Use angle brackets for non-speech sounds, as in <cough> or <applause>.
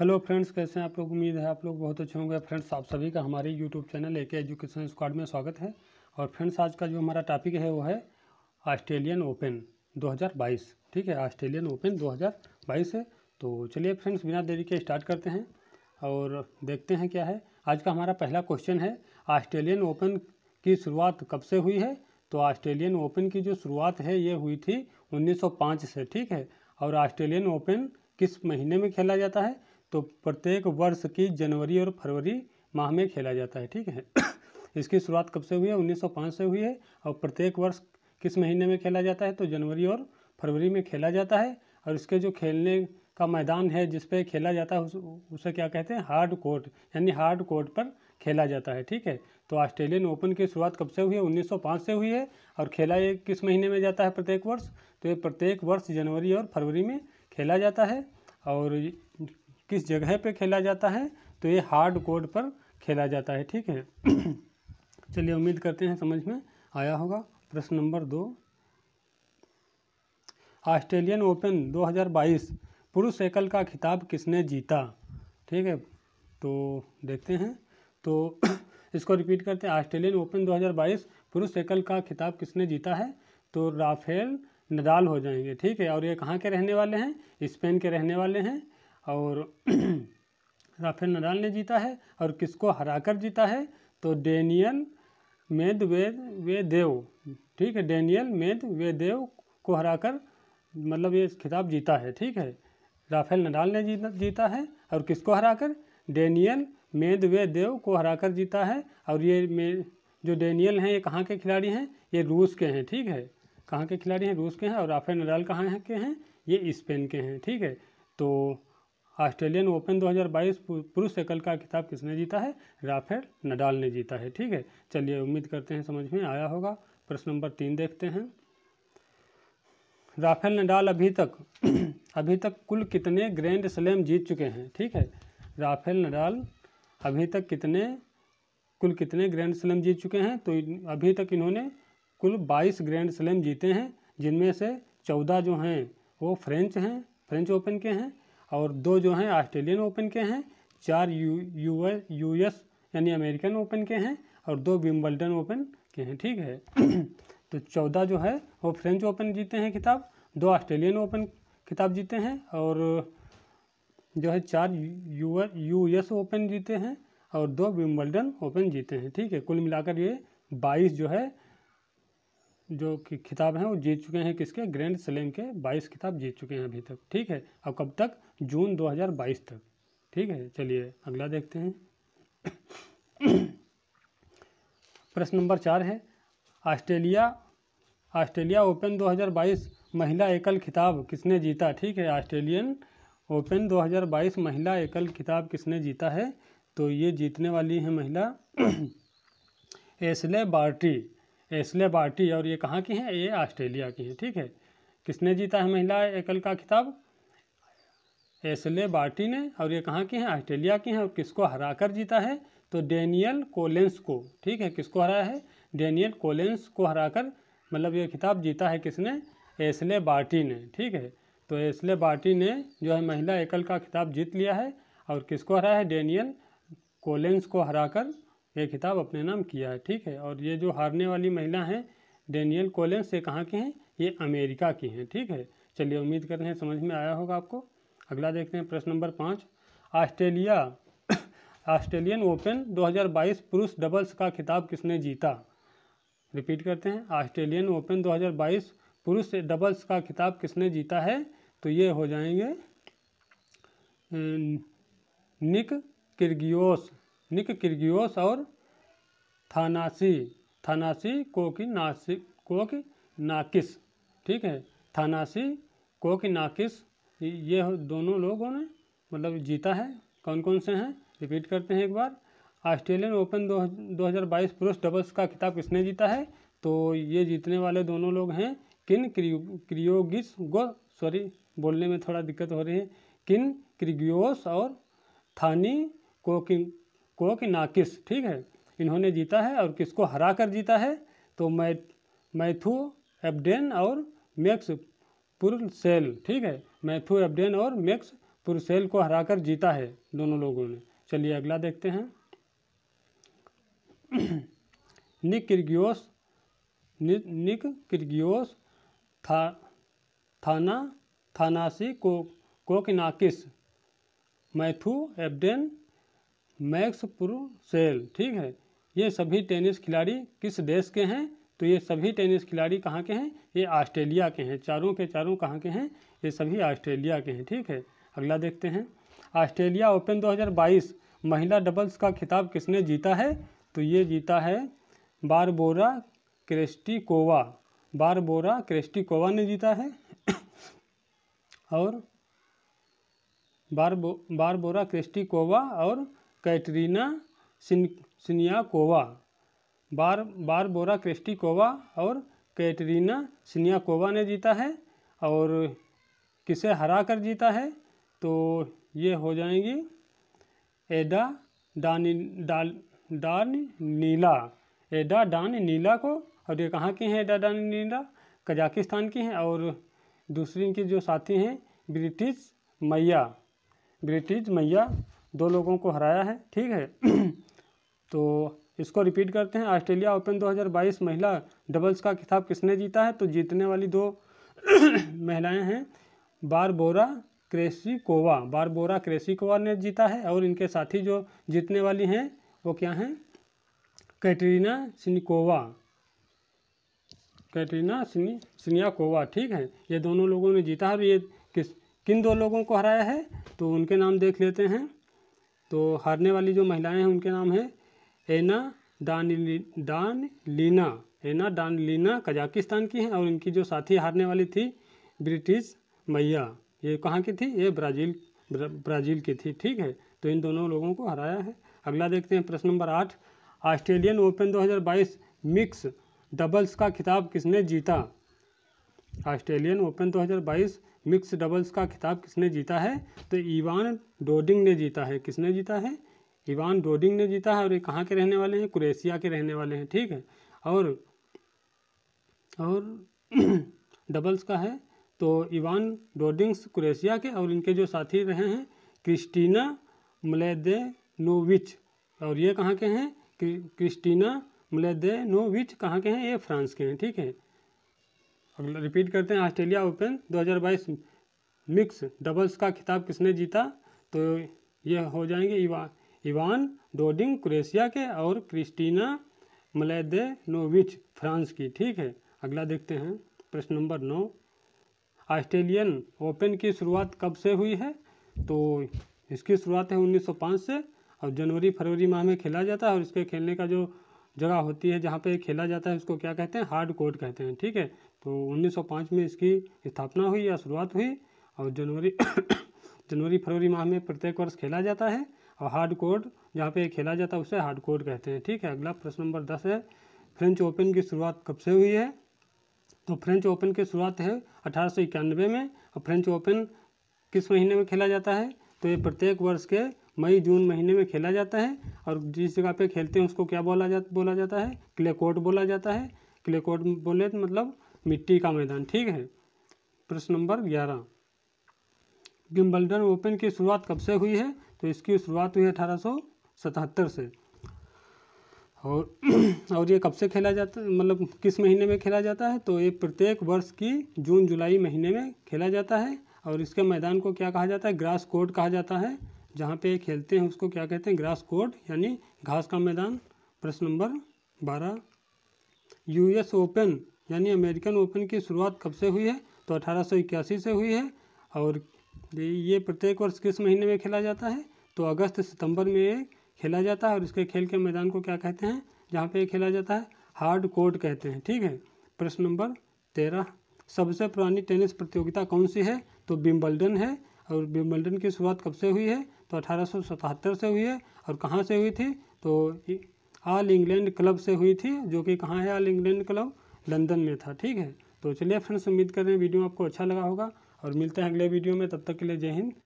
hello friends कैसे हैं आप लोग उम्मीद है आप लोग बहुत अच्छे होंगे फ्रेंड्स आप सभी का हमारे यूट्यूब चैनल ए के एजुकेशन स्क्वाड में स्वागत है और फ्रेंड्स आज का जो हमारा टॉपिक है वो है ऑस्ट्रेलियन ओपन 2022 ठीक है ऑस्ट्रेलियन ओपन 2022 है तो चलिए फ्रेंड्स बिना देरी के स्टार्ट करते हैं और देखते हैं क्या है आज का हमारा पहला क्वेश्चन है ऑस्ट्रेलियन ओपन की शुरुआत कब से हुई है तो ऑस्ट्रेलियन ओपन की जो शुरुआत है ये हुई थी उन्नीस से ठीक है और ऑस्ट्रेलियन ओपन किस महीने में खेला जाता है तो प्रत्येक वर्ष की जनवरी और फरवरी माह में खेला जाता है ठीक है <coughs> इसकी शुरुआत कब से हुई है 1905 से हुई है और प्रत्येक वर्ष किस महीने में खेला जाता है तो जनवरी और फरवरी में खेला जाता है और इसके जो खेलने का मैदान है जिस पे खेला जाता है उस, उसे क्या कहते हैं हार्ड कोर्ट यानी हार्ड कोर्ट पर खेला जाता है ठीक है तो ऑस्ट्रेलियन ओपन की शुरुआत कब से हुई है 1905 से हुई है और खेला ये किस महीने में जाता है प्रत्येक वर्ष तो ये प्रत्येक वर्ष जनवरी और फरवरी में खेला जाता है और किस जगह पे खेला जाता है तो ये हार्ड कोर्ट पर खेला जाता है ठीक है <clears throat> चलिए उम्मीद करते हैं समझ में आया होगा प्रश्न नंबर दो ऑस्ट्रेलियन ओपन 2022 पुरुष एकल का खिताब किसने जीता ठीक है तो देखते हैं तो <clears throat> इसको रिपीट करते हैं ऑस्ट्रेलियन ओपन 2022 पुरुष एकल का खिताब किसने जीता है तो राफेल नडाल हो जाएंगे ठीक है और ये कहाँ के रहने वाले हैं स्पेन के रहने वाले हैं और <clears throat> राफेल नडाल ने जीता है और किसको हराकर जीता है तो डेनियल मेद वे वे देव ठीक है डेनियल मेद वे देव को हराकर मतलब ये खिताब जीता है ठीक है राफेल नडाल ने जीता है और किसको हराकर डेनियल मेद वे देव को हराकर जीता है और ये मे जो डेनियल हैं ये कहाँ के खिलाड़ी हैं ये रूस के हैं ठीक है कहाँ के खिलाड़ी हैं रूस के हैं और राफेल नडाल कहाँ के हैं ये स्पेन के हैं ठीक है तो ऑस्ट्रेलियन ओपन 2022 पुरुष एकल का खिताब किसने जीता है राफेल नडाल ने जीता है ठीक है चलिए उम्मीद करते हैं समझ में आया होगा प्रश्न नंबर तीन देखते हैं राफेल नडाल अभी तक <clears throat> अभी तक कुल कितने ग्रैंड स्लैम जीत चुके हैं ठीक है राफेल नडाल अभी तक कितने कुल कितने ग्रैंड स्लैम जीत चुके हैं तो अभी तक इन्होंने कुल 22 ग्रैंड स्लैम जीते हैं जिनमें से 14 जो हैं वो फ्रेंच हैं फ्रेंच ओपन के हैं और दो जो हैं ऑस्ट्रेलियन ओपन के हैं चार यू यू एस यानी अमेरिकन ओपन के हैं और दो विम्बल्टन ओपन के हैं ठीक है तो चौदह जो है वो फ्रेंच ओपन जीते हैं खिताब दो ऑस्ट्रेलियन ओपन खिताब जीते हैं और जो है चार यू एस ओपन जीते हैं और दो विम्बल्टन ओपन जीते हैं ठीक है कुल मिलाकर ये बाईस जो है जो खिताब हैं वो जीत चुके हैं किसके ग्रैंड स्लैम के 22 खिताब जीत चुके हैं अभी तक ठीक है अब कब तक जून 2022 तक ठीक है चलिए अगला देखते हैं <clears throat> प्रश्न नंबर चार है ऑस्ट्रेलिया ऑस्ट्रेलिया ओपन 2022 महिला एकल खिताब किसने जीता ठीक है ऑस्ट्रेलियन ओपन 2022 महिला एकल खिताब किसने जीता है तो ये जीतने वाली है महिला <clears throat> एसले बार्टी एसले बार्टी और ये कहाँ की हैं ये ऑस्ट्रेलिया की हैं ठीक है किसने जीता है महिला एकल का खिताब एसले बार्टी ने और ये कहाँ की हैं ऑस्ट्रेलिया की हैं और किसको हरा कर जीता है तो डेनियल कोलेंस को ठीक है किसको हराया है डेनियल कोलेंस को हराकर मतलब ये खिताब जीता है किसने एसले बार्टी ने ठीक है तो एसले बार्टी ने जो है महिला एकल का खिताब जीत लिया है और किसको हराया है डेनियल कोलेंस को हराकर ये खिताब अपने नाम किया है ठीक है और ये जो हारने वाली महिला हैं डेनियल कोलेंस ये कहाँ की हैं ये अमेरिका की हैं ठीक है चलिए उम्मीद कर रहे हैं समझ में आया होगा आपको अगला देखते हैं प्रश्न नंबर पाँच ऑस्ट्रेलिया <coughs> ऑस्ट्रेलियन ओपन 2022 पुरुष डबल्स का खिताब किसने जीता रिपीट करते हैं ऑस्ट्रेलियन ओपन 2022 पुरुष डबल्स का खिताब किसने जीता है तो ये हो जाएंगे निक किर्गियोस निक किर्गियोस और Thanasi Thanasi Kokkinakis Coke नाकिस ठीक है थानासी कोक नाकिस ये दोनों लोगों ने मतलब जीता है कौन कौन से हैं रिपीट करते हैं एक बार ऑस्ट्रेलियन ओपन दो 2022 पुरुष डबल्स का खिताब किसने जीता है तो ये जीतने वाले दोनों लोग हैं किन क्रियोगिस गो सॉरी बोलने में थोड़ा दिक्कत हो रही है किन क्रिगियोस और थानी कोकिंग को कि नाकिस ठीक है इन्होंने जीता है और किसको हरा कर जीता है तो मै मैथू एबडेन और मैक्स पुरसेल ठीक है मैथू एबडेन और मैक्स पुरसेल को हरा कर जीता है दोनों लोगों ने चलिए अगला देखते हैं निक किर्गियोस नि, निक किर्गियोस था थाना थानासी को Kokkinakis Matthew Ebden Max Purcell ठीक है ये सभी टेनिस खिलाड़ी किस देश के हैं तो ये सभी टेनिस खिलाड़ी कहाँ के हैं ये ऑस्ट्रेलिया के हैं चारों के चारों कहाँ के हैं ये सभी ऑस्ट्रेलिया के हैं ठीक है अगला देखते हैं ऑस्ट्रेलिया ओपन 2022 महिला डबल्स का खिताब किसने जीता है तो ये जीता है बारबोरा क्रेस्टिकोवा बारबोरा क्रेस्टिकोवा ने जीता है और बारबो बारबोरा क्रेस्टिकोवा और कैटरीना सिन सिनियाकोवा बार क्रिस्टी कोवा और कैटरीना सिनियाकोवा ने जीता है और किसे हरा कर जीता है तो ये हो जाएंगी एडा डानी डान नीला एडा डान नीला को और ये कहाँ की हैं एडा डान नीला कजाकिस्तान की हैं और दूसरी इनकी जो साथी हैं ब्रिटिश मैया ब्रिटिश मैया दो लोगों को हराया है ठीक है <clears throat> तो इसको रिपीट करते हैं ऑस्ट्रेलिया ओपन 2022 महिला डबल्स का खिताब किसने जीता है तो जीतने वाली दो <clears throat> महिलाएं हैं बारबोरा क्रेसिकोवा बारबोरा क्रेसिकोवा ने जीता है और इनके साथी जो जीतने वाली हैं वो क्या हैं कैटरीना सिनिकोवा कैटरीना सिनी सिनियाकोवा ठीक है ये दोनों लोगों ने जीता है और ये किस किन दो लोगों को हराया है तो उनके नाम देख लेते हैं तो हारने वाली जो महिलाएं हैं उनके नाम है एना डान लीना एना लीना कजाकिस्तान की हैं और इनकी जो साथी हारने वाली थी ब्रिटिश मैया ये कहाँ की थी ये ब्राज़ील ब्राज़ील की थी ठीक है तो इन दोनों लोगों को हराया है अगला देखते हैं प्रश्न नंबर आठ ऑस्ट्रेलियन ओपन 2022 मिक्स डबल्स का खिताब किसने जीता ऑस्ट्रेलियन ओपन 2022 मिक्स डबल्स का खिताब किसने जीता है तो ईवान डोडिंग ने जीता है किसने जीता है ईवान डोडिंग ने जीता है और ये कहाँ के रहने वाले हैं क्रोएशिया के रहने वाले हैं ठीक है और और <clears throat> डबल्स का है तो इवान डोडिंग्स क्रोएशिया के और इनके जो साथी रहे हैं क्रिस्टीना नोविच और ये कहाँ के हैं क्रिस्टीना मलेदे नोविच कहाँ के हैं ये फ्रांस के हैं ठीक है अगला रिपीट करते हैं ऑस्ट्रेलिया ओपन 2022 मिक्स डबल्स का खिताब किसने जीता तो ये हो जाएंगे इवा इवान डोडिंग क्रोएशिया के और क्रिस्टीना मलेदे नोविच फ्रांस की ठीक है अगला देखते हैं प्रश्न नंबर नौ ऑस्ट्रेलियन ओपन की शुरुआत कब से हुई है तो इसकी शुरुआत है 1905 से और जनवरी फरवरी माह में खेला जाता है और इसके खेलने का जो जगह होती है जहाँ पे खेला जाता है उसको क्या कहते हैं हार्ड कोर्ट कहते हैं ठीक है तो 1905 में इसकी स्थापना हुई या शुरुआत हुई और जनवरी <coughs> जनवरी फरवरी माह में प्रत्येक वर्ष खेला जाता है और हार्ड कोर्ट जहाँ पे खेला जाता है उसे हार्ड कोर्ट कहते हैं ठीक है अगला प्रश्न नंबर दस है फ्रेंच ओपन की शुरुआत कब से हुई है तो फ्रेंच ओपन की शुरुआत है अठारह में और फ्रेंच ओपन किस महीने में खेला जाता है तो ये प्रत्येक वर्ष के मई जून महीने में खेला जाता है और जिस जगह पे खेलते हैं उसको क्या बोला जा बोला जाता है क्ले कोर्ट बोला जाता है क्ले कोर्ट बोले मतलब मिट्टी का मैदान ठीक है प्रश्न नंबर ग्यारह विम्बल्डन ओपन की शुरुआत कब से हुई है तो इसकी शुरुआत हुई है अठारह से और और ये कब से खेला जाता है मतलब किस महीने में खेला जाता है तो ये प्रत्येक वर्ष की जून जुलाई महीने में खेला जाता है और इसके मैदान को क्या कहा जाता है ग्रास कोर्ट कहा जाता है जहाँ पे खेलते हैं उसको क्या कहते हैं ग्रास कोर्ट यानी घास का मैदान प्रश्न नंबर बारह यूएस ओपन यानी अमेरिकन ओपन की शुरुआत कब से हुई है तो अठारह से हुई है और ये प्रत्येक वर्ष किस महीने में खेला जाता है तो अगस्त सितंबर में खेला जाता है और इसके खेल के मैदान को क्या कहते हैं जहाँ पे खेला जाता है हार्ड कोर्ट कहते हैं ठीक है प्रश्न नंबर तेरह सबसे पुरानी टेनिस प्रतियोगिता कौन सी है तो बिम्बल्डन है और बिम्बल्डन की शुरुआत कब से हुई है तो अठारह से हुई है और कहाँ से हुई थी तो ऑल इंग्लैंड क्लब से हुई थी जो कि कहाँ है ऑल इंग्लैंड क्लब लंदन में था ठीक है तो चलिए फ्रेंड्स उम्मीद कर रहे हैं वीडियो आपको अच्छा लगा होगा और मिलते हैं अगले वीडियो में तब तक के लिए जय हिंद